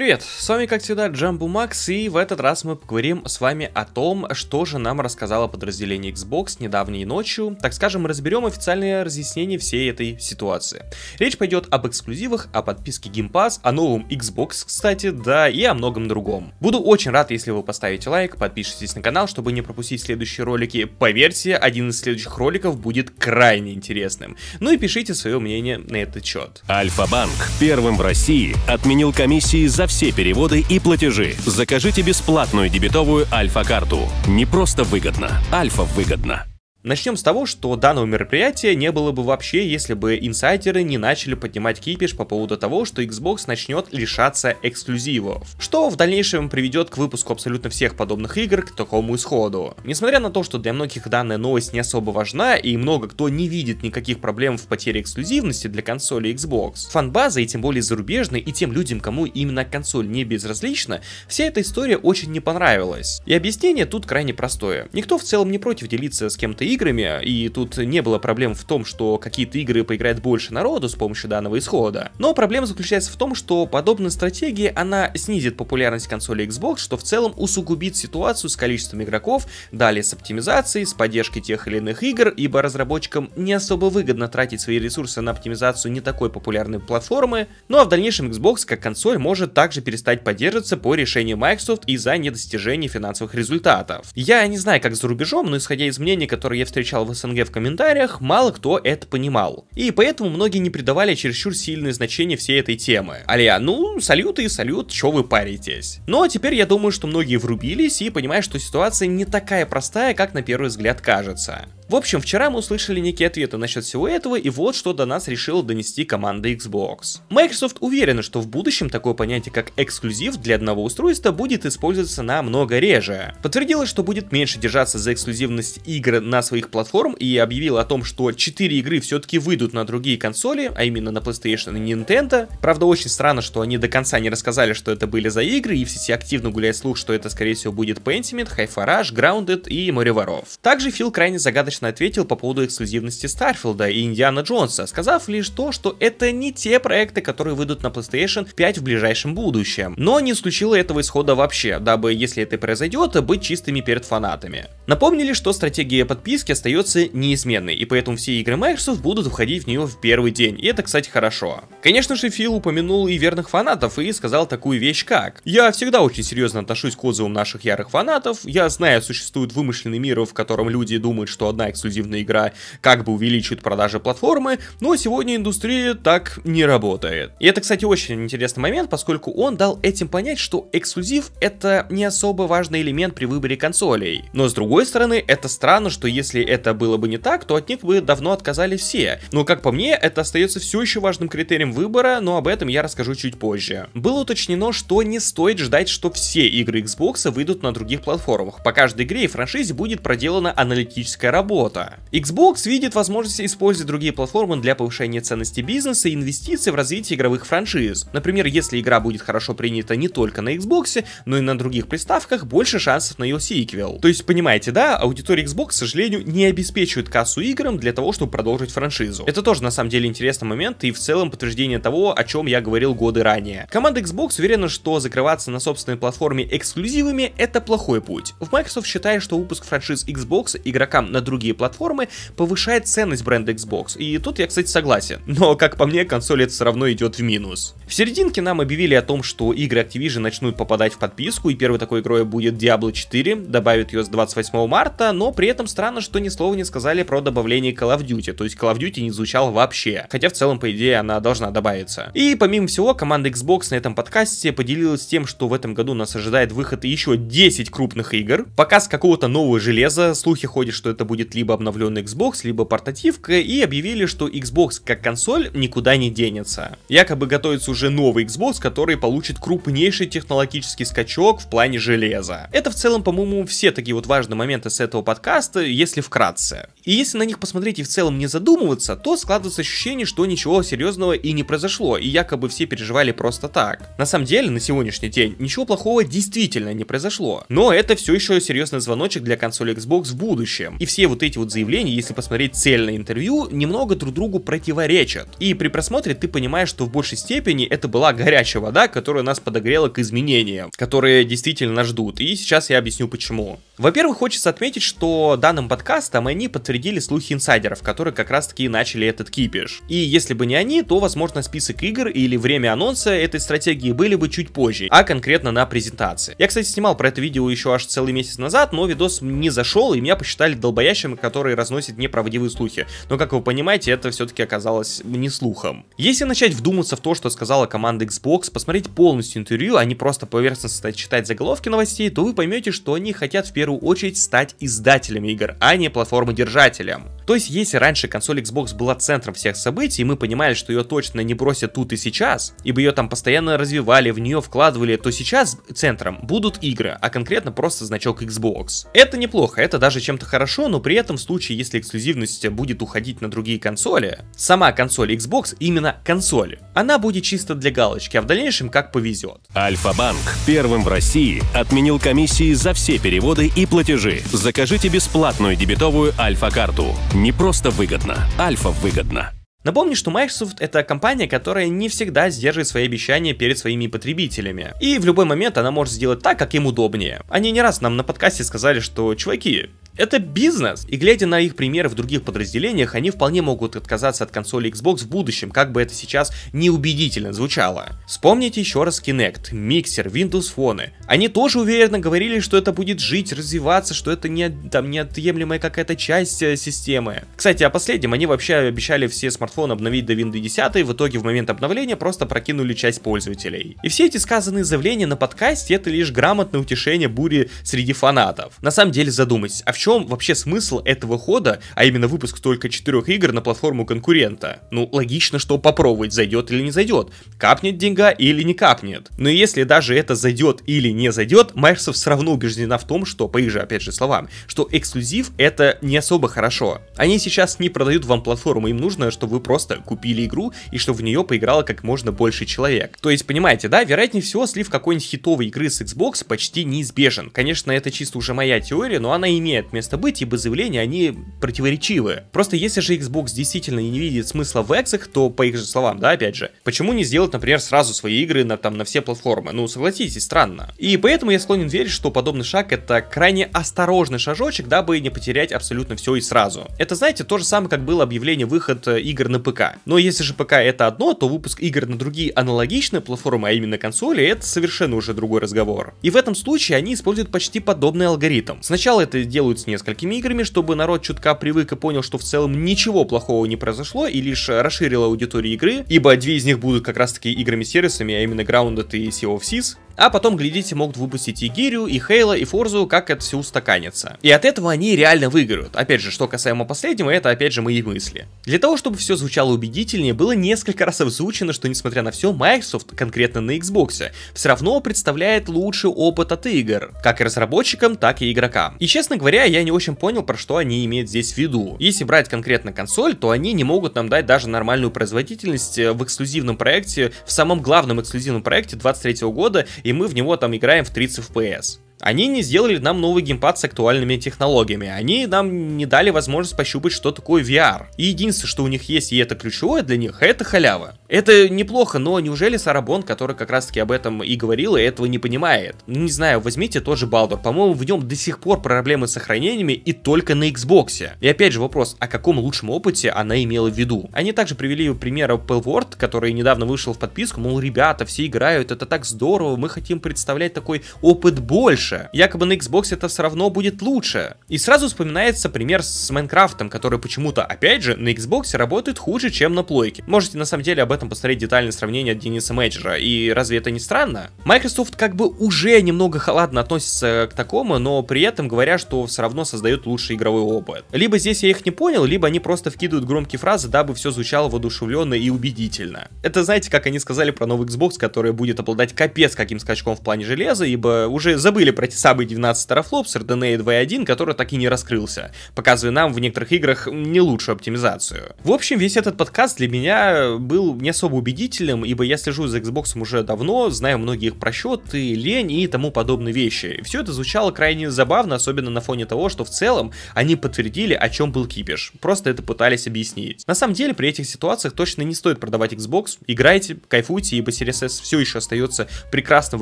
Привет, с вами как всегда Джамбу Макс, и в этот раз мы поговорим с вами о том, что же нам рассказало подразделение Xbox недавней ночью, так скажем, разберем официальное разъяснение всей этой ситуации. Речь пойдет об эксклюзивах, о подписке Game Pass, о новом Xbox, кстати, да, и о многом другом. Буду очень рад, если вы поставите лайк, подпишитесь на канал, чтобы не пропустить следующие ролики. Поверьте, один из следующих роликов будет крайне интересным. Ну и пишите свое мнение на этот счет. Альфа-банк первым в России отменил комиссии за все переводы и платежи. Закажите бесплатную дебетовую Альфа-карту. Не просто выгодно, Альфа выгодно. Начнем с того, что данного мероприятия не было бы вообще, если бы инсайдеры не начали поднимать кипиш по поводу того, что Xbox начнет лишаться эксклюзивов, что в дальнейшем приведет к выпуску абсолютно всех подобных игр к такому исходу. Несмотря на то, что для многих данная новость не особо важна и много кто не видит никаких проблем в потере эксклюзивности для консоли Xbox, фанбаза и тем более зарубежной и тем людям, кому именно консоль не безразлична, вся эта история очень не понравилась. И объяснение тут крайне простое. Никто в целом не против делиться с кем-то играми, и тут не было проблем в том, что какие-то игры поиграет больше народу с помощью данного исхода. Но проблема заключается в том, что подобная стратегия, она снизит популярность консоли Xbox, что в целом усугубит ситуацию с количеством игроков, далее с оптимизацией, с поддержкой тех или иных игр, ибо разработчикам не особо выгодно тратить свои ресурсы на оптимизацию не такой популярной платформы, ну а в дальнейшем Xbox как консоль может также перестать поддерживаться по решению Microsoft из-за недостижения финансовых результатов. Я не знаю, как за рубежом, но исходя из мнений, которые я встречал в СНГ в комментариях, мало кто это понимал. И поэтому многие не придавали чересчур сильное значение всей этой темы. Алия, ну, салют и салют, чё вы паритесь? Но ну, а теперь я думаю, что многие врубились и понимают, что ситуация не такая простая, как на первый взгляд кажется. В общем, вчера мы услышали некие ответы насчет всего этого, и вот что до нас решила донести команда Xbox. Microsoft уверена, что в будущем такое понятие, как эксклюзив для одного устройства будет использоваться намного реже. Подтвердилось, что будет меньше держаться за эксклюзивность игр на своих платформ и объявил о том, что 4 игры все-таки выйдут на другие консоли, а именно на PlayStation и Nintendo. Правда, очень странно, что они до конца не рассказали, что это были за игры, и в сети активно гуляет слух, что это, скорее всего, будет Pentiment, Hi-Fi Grounded и Море воров. Также Фил крайне загадочно ответил по поводу эксклюзивности Старфилда и Индиана Джонса, сказав лишь то, что это не те проекты, которые выйдут на PlayStation 5 в ближайшем будущем. Но не исключило этого исхода вообще, дабы, если это произойдет, быть чистыми перед фанатами. Напомнили, что стратегия подписки списке остается неизменной, и поэтому все игры Microsoft будут входить в нее в первый день, и это, кстати, хорошо. Конечно же, Фил упомянул и верных фанатов, и сказал такую вещь как «Я всегда очень серьезно отношусь к отзывам наших ярых фанатов, я знаю, существует вымышленный мир, в котором люди думают, что одна эксклюзивная игра как бы увеличит продажи платформы, но сегодня индустрия так не работает». И это, кстати, очень интересный момент, поскольку он дал этим понять, что эксклюзив это не особо важный элемент при выборе консолей. Но с другой стороны, это странно, что если если это было бы не так, то от них бы давно отказались все. Но, как по мне, это остается все еще важным критерием выбора, но об этом я расскажу чуть позже. Было уточнено, что не стоит ждать, что все игры Xbox выйдут на других платформах. По каждой игре и франшизе будет проделана аналитическая работа. Xbox видит возможность использовать другие платформы для повышения ценности бизнеса и инвестиций в развитие игровых франшиз. Например, если игра будет хорошо принята не только на Xbox, но и на других приставках, больше шансов на ее сиквел. То есть, понимаете, да, аудитория Xbox, к сожалению, не обеспечивают кассу играм для того, чтобы продолжить франшизу. Это тоже на самом деле интересный момент и в целом подтверждение того, о чем я говорил годы ранее. Команда Xbox уверена, что закрываться на собственной платформе эксклюзивами это плохой путь. В Microsoft считает, что выпуск франшиз Xbox игрокам на другие платформы повышает ценность бренда Xbox. И тут я, кстати, согласен. Но, как по мне, консоль это все равно идет в минус. В серединке нам объявили о том, что игры Activision начнут попадать в подписку, и первой такой игрой будет Diablo 4, добавят ее с 28 марта, но при этом странно, что что ни слова не сказали про добавление Call of Duty, то есть Call of Duty не звучал вообще, хотя в целом, по идее, она должна добавиться. И помимо всего, команда Xbox на этом подкасте поделилась тем, что в этом году нас ожидает выход еще 10 крупных игр, показ какого-то нового железа, слухи ходят, что это будет либо обновленный Xbox, либо портативка, и объявили, что Xbox как консоль никуда не денется. Якобы готовится уже новый Xbox, который получит крупнейший технологический скачок в плане железа. Это в целом, по-моему, все такие вот важные моменты с этого подкаста. Если если вкратце. И если на них посмотреть и в целом не задумываться, то складывается ощущение, что ничего серьезного и не произошло, и якобы все переживали просто так. На самом деле, на сегодняшний день ничего плохого действительно не произошло. Но это все еще серьезный звоночек для консоли Xbox в будущем. И все вот эти вот заявления, если посмотреть цельное интервью, немного друг другу противоречат. И при просмотре ты понимаешь, что в большей степени это была горячая вода, которая нас подогрела к изменениям, которые действительно нас ждут. И сейчас я объясню почему. Во-первых, хочется отметить, что данным подкастом подкастом, а они подтвердили слухи инсайдеров, которые как раз таки начали этот кипиш. И если бы не они, то, возможно, список игр или время анонса этой стратегии были бы чуть позже, а конкретно на презентации. Я, кстати, снимал про это видео еще аж целый месяц назад, но видос не зашел, и меня посчитали долбоящим, который разносит неправдивые слухи. Но, как вы понимаете, это все-таки оказалось не слухом. Если начать вдуматься в то, что сказала команда Xbox, посмотреть полностью интервью, а не просто поверхностно читать заголовки новостей, то вы поймете, что они хотят в первую очередь стать издателями игр, а ожидания платформы держателям. То есть, если раньше консоль Xbox была центром всех событий, и мы понимали, что ее точно не бросят тут и сейчас, ибо ее там постоянно развивали, в нее вкладывали, то сейчас центром будут игры, а конкретно просто значок Xbox. Это неплохо, это даже чем-то хорошо, но при этом в случае, если эксклюзивность будет уходить на другие консоли, сама консоль Xbox именно консоль, она будет чисто для галочки, а в дальнейшем как повезет. Альфа-банк первым в России отменил комиссии за все переводы и платежи. Закажите бесплатную дебетовую Альфа-карту. Не просто выгодно, Альфа выгодно. Напомню, что Microsoft это компания, которая не всегда сдерживает свои обещания перед своими потребителями. И в любой момент она может сделать так, как им удобнее. Они не раз нам на подкасте сказали, что чуваки, это бизнес. И глядя на их примеры в других подразделениях, они вполне могут отказаться от консоли Xbox в будущем, как бы это сейчас неубедительно звучало. Вспомните еще раз Kinect, миксер, Windows Phone. Они тоже уверенно говорили, что это будет жить, развиваться, что это не, там, неотъемлемая какая-то часть э, системы. Кстати, о последнем они вообще обещали все смартфоны обновить до Windows 10, и в итоге в момент обновления просто прокинули часть пользователей. И все эти сказанные заявления на подкасте это лишь грамотное утешение бури среди фанатов. На самом деле задумайтесь, а в чем чем вообще смысл этого хода, а именно выпуск только четырех игр на платформу конкурента? Ну, логично, что попробовать, зайдет или не зайдет, капнет деньга или не капнет. Но если даже это зайдет или не зайдет, Microsoft все равно убеждена в том, что, по их же, опять же, словам, что эксклюзив это не особо хорошо. Они сейчас не продают вам платформу, им нужно, чтобы вы просто купили игру и чтобы в нее поиграло как можно больше человек. То есть, понимаете, да, вероятнее всего, слив какой-нибудь хитовой игры с Xbox почти неизбежен. Конечно, это чисто уже моя теория, но она имеет место место быть, ибо заявления, они противоречивые Просто если же Xbox действительно не видит смысла в эксах, то, по их же словам, да, опять же, почему не сделать, например, сразу свои игры на, там, на все платформы? Ну, согласитесь, странно. И поэтому я склонен верить, что подобный шаг это крайне осторожный шажочек, дабы не потерять абсолютно все и сразу. Это, знаете, то же самое, как было объявление выход э, игр на ПК. Но если же ПК это одно, то выпуск игр на другие аналогичные платформы, а именно консоли, это совершенно уже другой разговор. И в этом случае они используют почти подобный алгоритм. Сначала это делают с несколькими играми, чтобы народ чутка привык и понял, что в целом ничего плохого не произошло и лишь расширило аудиторию игры, ибо две из них будут как раз таки играми-сервисами, а именно Grounded и Sea of Seas, а потом, глядите, могут выпустить и Гирю, и Хейла, и Форзу, как это все устаканится. И от этого они реально выиграют. Опять же, что касаемо последнего, это опять же мои мысли. Для того, чтобы все звучало убедительнее, было несколько раз озвучено, что несмотря на все, Microsoft, конкретно на Xbox, все равно представляет лучший опыт от игр, как и разработчикам, так и игрокам. И честно говоря, я не очень понял, про что они имеют здесь в виду. Если брать конкретно консоль, то они не могут нам дать даже нормальную производительность э, в эксклюзивном проекте, в самом главном эксклюзивном проекте 23 года, и и мы в него там играем в 30 FPS. Они не сделали нам новый геймпад с актуальными технологиями. Они нам не дали возможность пощупать, что такое VR. И единственное, что у них есть, и это ключевое для них, это халява. Это неплохо, но неужели Сарабон, который как раз таки об этом и говорил, и этого не понимает? Ну, не знаю, возьмите тот же Baldur. По-моему, в нем до сих пор проблемы с сохранениями и только на Xbox. И опять же вопрос, о каком лучшем опыте она имела в виду? Они также привели пример Apple World, который недавно вышел в подписку, мол, ребята, все играют, это так здорово, мы хотим представлять такой опыт больше лучше. Якобы на Xbox это все равно будет лучше. И сразу вспоминается пример с Майнкрафтом, который почему-то, опять же, на Xbox работает хуже, чем на плойке. Можете на самом деле об этом посмотреть детальное сравнение от Дениса Мейджера, и разве это не странно? Microsoft как бы уже немного халатно относится к такому, но при этом говоря, что все равно создает лучший игровой опыт. Либо здесь я их не понял, либо они просто вкидывают громкие фразы, дабы все звучало воодушевленно и убедительно. Это знаете, как они сказали про новый Xbox, который будет обладать капец каким скачком в плане железа, ибо уже забыли про те самые 12 терафлоп с RDNA 2.1, который так и не раскрылся, показывая нам в некоторых играх не лучшую оптимизацию. В общем, весь этот подкаст для меня был не особо убедительным, ибо я слежу за Xbox уже давно, знаю многие их просчеты, лень и тому подобные вещи. Все это звучало крайне забавно, особенно на фоне того, что в целом они подтвердили, о чем был кипиш. Просто это пытались объяснить. На самом деле, при этих ситуациях точно не стоит продавать Xbox. Играйте, кайфуйте, ибо Series S все еще остается прекрасным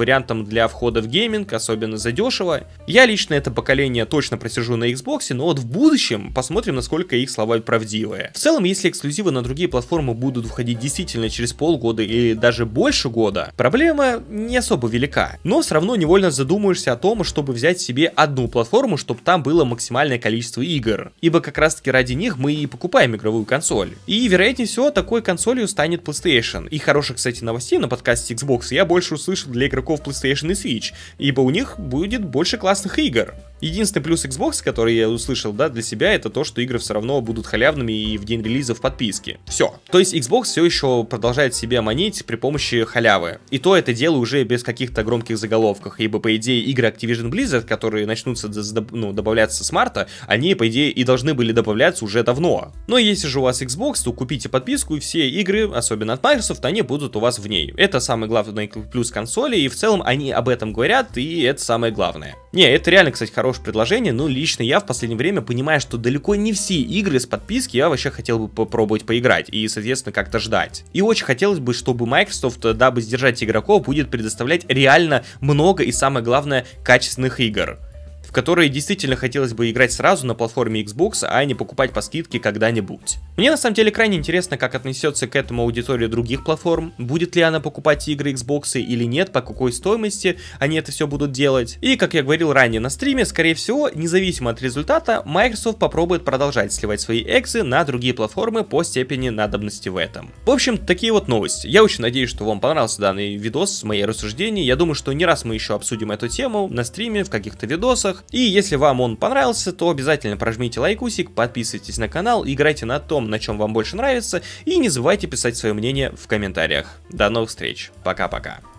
вариантом для входа в гейминг, особенно за задешево. Я лично это поколение точно просижу на Xbox, но вот в будущем посмотрим, насколько их слова правдивые. В целом, если эксклюзивы на другие платформы будут выходить действительно через полгода или даже больше года, проблема не особо велика. Но все равно невольно задумаешься о том, чтобы взять себе одну платформу, чтобы там было максимальное количество игр. Ибо как раз таки ради них мы и покупаем игровую консоль. И вероятнее всего такой консолью станет PlayStation. И хороших, кстати, новостей на подкасте Xbox я больше услышал для игроков PlayStation и Switch, ибо у них будет будет больше классных игр. Единственный плюс Xbox, который я услышал, да, для себя, это то, что игры все равно будут халявными и в день релиза в подписке. Все. То есть Xbox все еще продолжает себя манить при помощи халявы. И то это дело уже без каких-то громких заголовков, ибо, по идее, игры Activision Blizzard, которые начнутся ну, добавляться с марта, они, по идее, и должны были добавляться уже давно. Но если же у вас Xbox, то купите подписку, и все игры, особенно от Microsoft, они будут у вас в ней. Это самый главный плюс консоли, и в целом они об этом говорят, и это самое главное. Не, это реально, кстати, хорошее предложение, но лично я в последнее время понимаю, что далеко не все игры с подписки я вообще хотел бы попробовать поиграть и, соответственно, как-то ждать. И очень хотелось бы, чтобы Microsoft, э, дабы сдержать игроков, будет предоставлять реально много и, самое главное, качественных игр в которые действительно хотелось бы играть сразу на платформе Xbox, а не покупать по скидке когда-нибудь. Мне на самом деле крайне интересно, как отнесется к этому аудитория других платформ, будет ли она покупать игры Xbox или нет, по какой стоимости они это все будут делать. И, как я говорил ранее на стриме, скорее всего, независимо от результата, Microsoft попробует продолжать сливать свои эксы на другие платформы по степени надобности в этом. В общем, такие вот новости. Я очень надеюсь, что вам понравился данный видос с моей рассуждений. Я думаю, что не раз мы еще обсудим эту тему на стриме, в каких-то видосах, отзывах. И если вам он понравился, то обязательно прожмите лайкусик, подписывайтесь на канал, играйте на том, на чем вам больше нравится, и не забывайте писать свое мнение в комментариях. До новых встреч, пока-пока.